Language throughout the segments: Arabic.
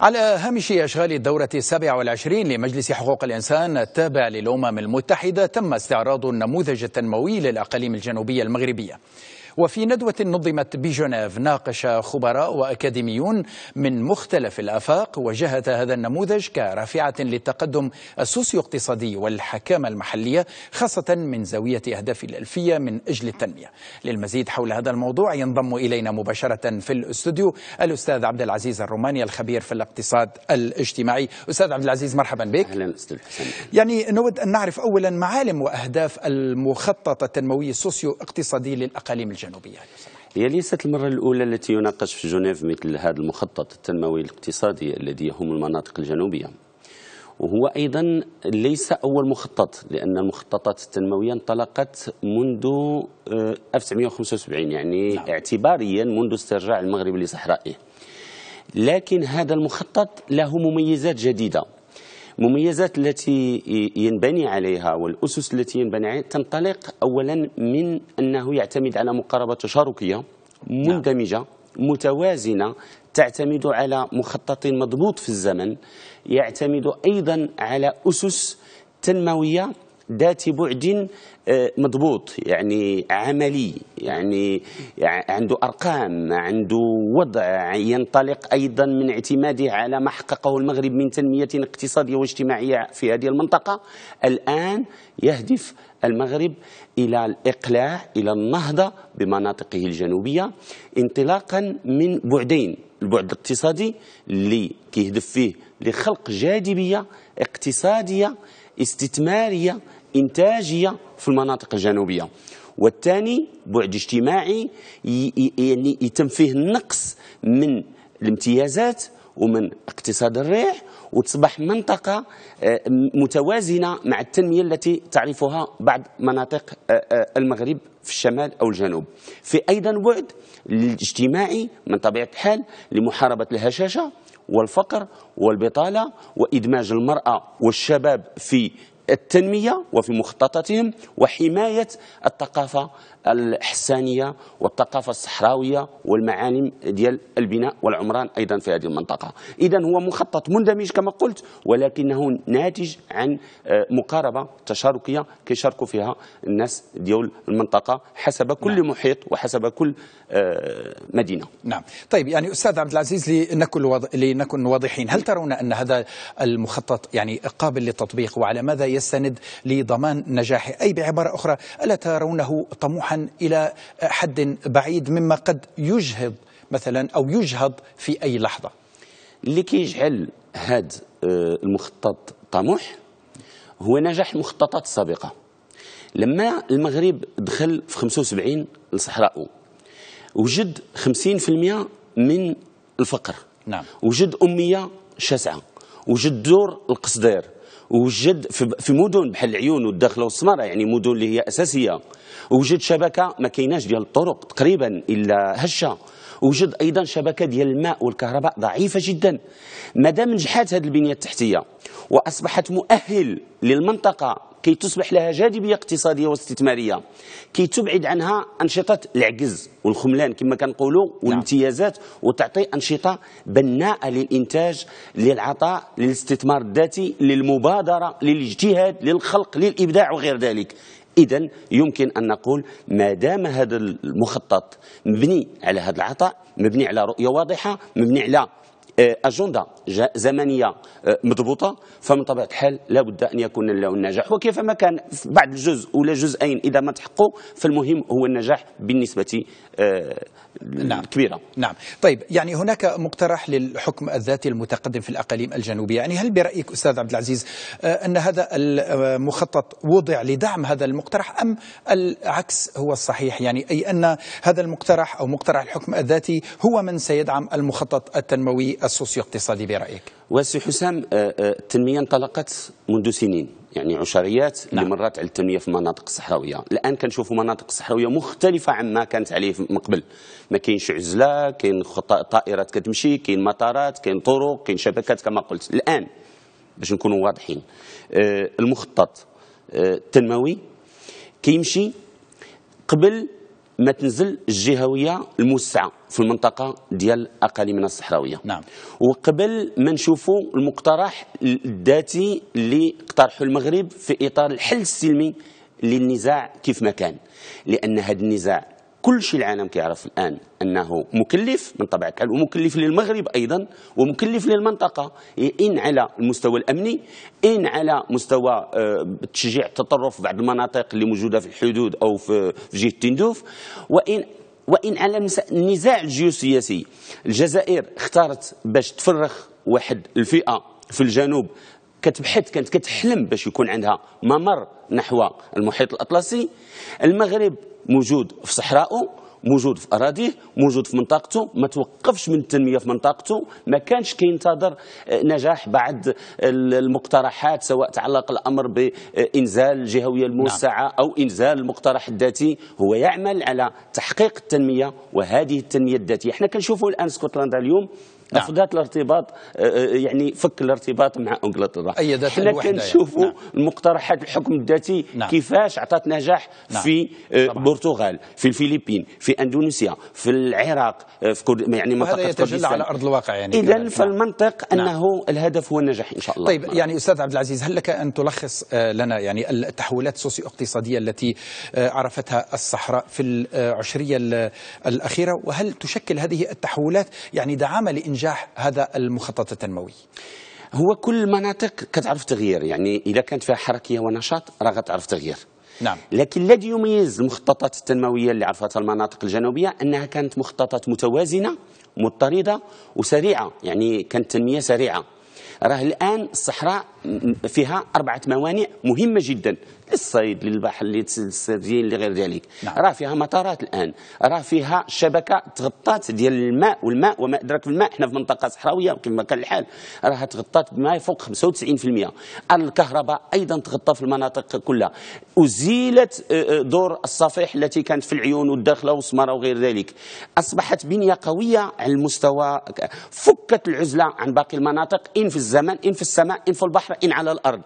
على هامش أشغال الدورة السابعة والعشرين لمجلس حقوق الإنسان التابع للأمم المتحدة تم استعراض النموذج التنموي للأقاليم الجنوبية المغربية وفي ندوة نظمت بجنيف ناقش خبراء وأكاديميون من مختلف الآفاق وجهة هذا النموذج كرافعة للتقدم السوسيو اقتصادي والحكامة المحلية خاصة من زاوية أهداف الألفية من أجل التنمية للمزيد حول هذا الموضوع ينضم إلينا مباشرة في الاستوديو الأستاذ عبد العزيز الروماني الخبير في الاقتصاد الاجتماعي أستاذ عبد العزيز مرحبا بك أهلا أستاذ يعني نود أن نعرف أولا معالم وأهداف المخطط التنموي السوسيو اقتصادي للأقاليم الجنوبية الجنوبية هي ليست المرة الأولى التي يناقش في جنيف مثل هذا المخطط التنموي الاقتصادي الذي يهم المناطق الجنوبية وهو أيضا ليس أول مخطط لأن المخططات التنموية انطلقت منذ 1975 آه، يعني نعم. اعتباريا منذ استرجاع المغرب لصحرائه لكن هذا المخطط له مميزات جديدة المميزات التي ينبني عليها والأسس التي ينبني عليها تنطلق أولا من أنه يعتمد على مقاربة تشاركية مندمجة متوازنة تعتمد على مخطط مضبوط في الزمن يعتمد أيضا على أسس تنموية ذات بعد آه، مضبوط يعني عملي يعني عنده أرقام عنده وضع ينطلق أيضا من اعتماده على ما حققه المغرب من تنمية اقتصادية واجتماعية في هذه المنطقة الآن يهدف المغرب إلى الإقلاع إلى النهضة بمناطقه الجنوبية انطلاقا من بعدين البعد الاقتصادي اللي كيهدف فيه لخلق جاذبية اقتصادية استثمارية إنتاجية في المناطق الجنوبية والثاني بعد اجتماعي يعني يتم فيه النقص من الامتيازات ومن اقتصاد الريح وتصبح منطقة آه، متوازنة مع التنمية التي تعرفها بعض مناطق آه، آه، المغرب في الشمال أو الجنوب في أيضا بعد الاجتماعي من طبيعة الحال لمحاربة الهشاشة والفقر والبطالة وإدماج المرأة والشباب في التنمية وفي مخططاتهم وحماية الثقافة الحسانية والثقافة الصحراوية والمعالم ديال البناء والعمران أيضا في هذه المنطقة إذا هو مخطط مندمج كما قلت ولكنه ناتج عن آه، مقاربة تشاركية كيشاركوا فيها الناس ديال المنطقة حسب كل نعم. محيط وحسب كل آه، مدينة نعم طيب يعني أستاذ عبد العزيز لنكن, وض... لنكن واضحين هل ترون أن هذا المخطط يعني قابل للتطبيق وعلى ماذا يستند لضمان نجاحه أي بعبارة أخرى ألا ترونه طموحا إلى حد بعيد مما قد يجهض مثلا أو يجهض في أي لحظة لكي يجعل هذا آه، المخطط طموح هو نجاح المخططات السابقة لما المغرب دخل في 75 الصحراء وجد 50% من الفقر نعم. وجد أمية شاسعة وجد دور القصدير وجد في مدن بحال العيون والداخله والسماره يعني مدن اللي هي اساسيه وجد شبكه ما كايناش ديال الطرق تقريبا الا هشه وجد ايضا شبكه ديال الماء والكهرباء ضعيفه جدا مادام نجحت هذه البنيه التحتيه واصبحت مؤهل للمنطقه كي تصبح لها جاذبية اقتصادية واستثمارية كي تبعد عنها أنشطة العجز والخملان كما كنقولوا نعم. والامتيازات وتعطي أنشطة بناءة للإنتاج للعطاء للاستثمار الذاتي للمبادرة للاجتهاد للخلق للإبداع وغير ذلك إذا يمكن أن نقول ما دام هذا المخطط مبني على هذا العطاء مبني على رؤية واضحة مبني على آه، أجندة زمنية آه، مضبوطة فمن طبيعة الحال لا بد أن يكون له النجاح وكيفما كان بعد الجزء ولا جزئين إذا ما تحقوا فالمهم هو النجاح بالنسبة آه، نعم. كبيرة نعم طيب يعني هناك مقترح للحكم الذاتي المتقدم في الأقاليم الجنوبية يعني هل برأيك أستاذ عبد العزيز أن هذا المخطط وضع لدعم هذا المقترح أم العكس هو الصحيح يعني أي أن هذا المقترح أو مقترح الحكم الذاتي هو من سيدعم المخطط التنموي السوسيو اقتصادي برأيك واسي حسام التنمية آه، آه، انطلقت منذ سنين يعني عشريات نعم. اللي مرات على التنميه في المناطق الصحراويه الان كنشوفوا مناطق صحراويه مختلفه عما كانت عليه من قبل ما كاينش عزله كاين طائرات كتمشي كاين مطارات كاين طرق كاين شبكات كما قلت الان باش نكونوا واضحين آه، المخطط التنموي كيمشي قبل ما تنزل الجهويه الموسعه في المنطقه ديال اقاليمنا الصحراويه نعم وقبل ما نشوفوا المقترح الذاتي اللي اقترحه المغرب في اطار الحل السلمي للنزاع كيف ما كان لان هذا النزاع كل شيء العالم كيعرف الآن أنه مكلف من طبيعة الحال ومكلف للمغرب أيضا ومكلف للمنطقة إيه، إن على المستوى الأمني إن على مستوى آه، تشجيع التطرف في بعض المناطق اللي موجودة في الحدود أو في جهة تندوف وإن وإن على النزاع الجيوسياسي الجزائر اختارت باش تفرخ واحد الفئة في الجنوب كتبحث كانت كتحلم باش يكون عندها ممر نحو المحيط الأطلسي المغرب موجود في صحراؤه موجود في اراضيه موجود في منطقته ما توقفش من التنميه في منطقته ما كانش كينتظر آه، نجاح بعض المقترحات سواء تعلق الامر بانزال الجهويه نعم. الموسعه نعم. او انزال المقترح الذاتي هو يعمل على تحقيق التنميه وهذه التنميه الذاتيه احنا كنشوفوا الان اسكتلندا اليوم نعم. الارتباط آه، آه، يعني فك الارتباط مع انجلترا ايدت احنا يعني. كنشوفوا نعم. المقترحات الحكم الذاتي نعم. كيفاش عطات نجاح نعم. في آه، البرتغال في الفلبين في اندونيسيا في العراق في كورد... يعني منطقه يتجلى على ارض الواقع يعني اذا فالمنطق نعم. نعم. انه نعم. الهدف هو النجاح ان شاء الله طيب يعني استاذ عبد العزيز هل لك ان تلخص لنا يعني التحولات السوسيو اقتصاديه التي عرفتها الصحراء في العشريه الاخيره وهل تشكل هذه التحولات يعني دعامه لإنجاح نجاح هذا المخطط التنموي هو كل المناطق كتعرف تغيير يعني اذا كانت فيها حركيه ونشاط راه غتعرف تغيير نعم لكن الذي يميز المخططات التنمويه اللي عرفتها المناطق الجنوبيه انها كانت مخططات متوازنه مضطرده وسريعه يعني كانت تنميه سريعه راه الان الصحراء فيها أربعة موانئ مهمة جدا للصيد للبحر للسردين لغير ذلك نعم. راه فيها مطارات الآن راه فيها شبكة تغطات ديال الماء والماء وما أدراك في الماء احنا في منطقة صحراوية كما كان الحال راه تغطات بما فوق 95% الكهرباء أيضا تغطى في المناطق كلها أزيلت آه، آه، دور الصفيح التي كانت في العيون والداخلة والسمارة وغير ذلك أصبحت بنية قوية على المستوى فكت العزلة عن باقي المناطق إن في الزمن إن في السماء إن في البحر على الأرض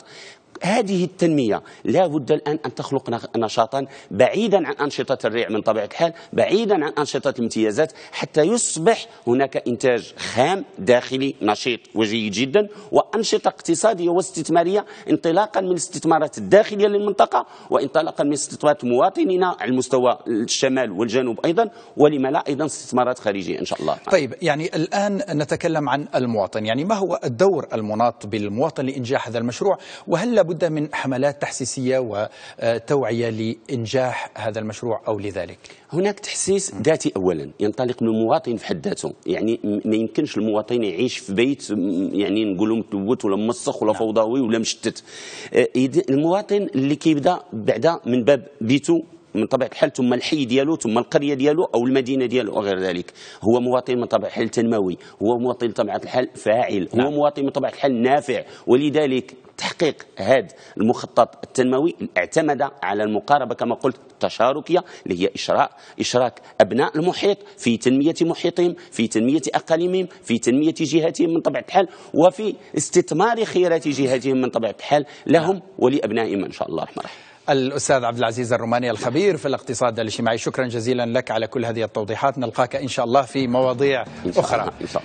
هذه التنمية لا بد الآن أن تخلق نشاطا بعيدا عن أنشطة الريع من طبيعة الحال بعيدا عن أنشطة الامتيازات حتى يصبح هناك إنتاج خام داخلي نشيط وجيد جدا وأنشطة اقتصادية واستثمارية انطلاقا من الاستثمارات الداخلية للمنطقة وانطلاقا من استثمارات مواطنينا على المستوى الشمال والجنوب أيضا ولما لا أيضا استثمارات خارجية إن شاء الله طيب يعني الآن نتكلم عن المواطن يعني ما هو الدور المناط بالمواطن لإنجاح هذا المشروع وهل لابد بد من حملات تحسيسية وتوعية لإنجاح هذا المشروع أو لذلك هناك تحسيس ذاتي أولا ينطلق من المواطن في حد ذاته يعني ما يمكنش المواطن يعيش في بيت يعني نقولوا متلوت ولا موسخ ولا نعم. فوضوي ولا مشتت آه، المواطن اللي كيبدا بعدا من باب بيته من طبيعه الحال ثم الحي ديالو ثم القريه ديالو او المدينه ديالو وغير ذلك هو مواطن من طبيعه الحال تنموي هو مواطن بطبيعه الحال فاعل هو نعم. مواطن من طبيعه الحال نافع ولذلك تحقيق هذا المخطط التنموي اعتمد على المقاربة كما قلت التشاركية اللي هي إشراء إشراك أبناء المحيط في تنمية محيطهم في تنمية أقاليمهم في تنمية جهاتهم من طبيعة الحال وفي استثمار خيرات جهاتهم من طبيعة الحال لهم ولأبنائهم إن شاء الله الرحمن الرحيم الأستاذ عبد العزيز الروماني الخبير في الاقتصاد الاجتماعي شكرا جزيلا لك على كل هذه التوضيحات نلقاك إن شاء الله في مواضيع إن شاء أخرى إن شاء الله.